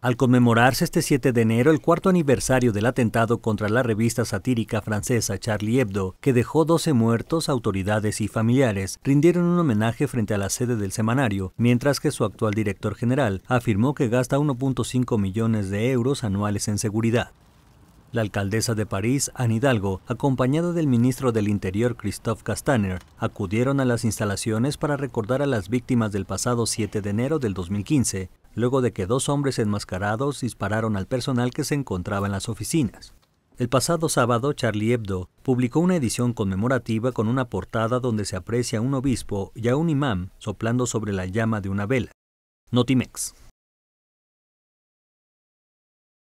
Al conmemorarse este 7 de enero el cuarto aniversario del atentado contra la revista satírica francesa Charlie Hebdo, que dejó 12 muertos, autoridades y familiares, rindieron un homenaje frente a la sede del semanario, mientras que su actual director general afirmó que gasta 1.5 millones de euros anuales en seguridad. La alcaldesa de París, Anne Hidalgo, acompañada del ministro del Interior, Christophe Castaner, acudieron a las instalaciones para recordar a las víctimas del pasado 7 de enero del 2015, luego de que dos hombres enmascarados dispararon al personal que se encontraba en las oficinas. El pasado sábado, Charlie Hebdo publicó una edición conmemorativa con una portada donde se aprecia a un obispo y a un imán soplando sobre la llama de una vela. Notimex.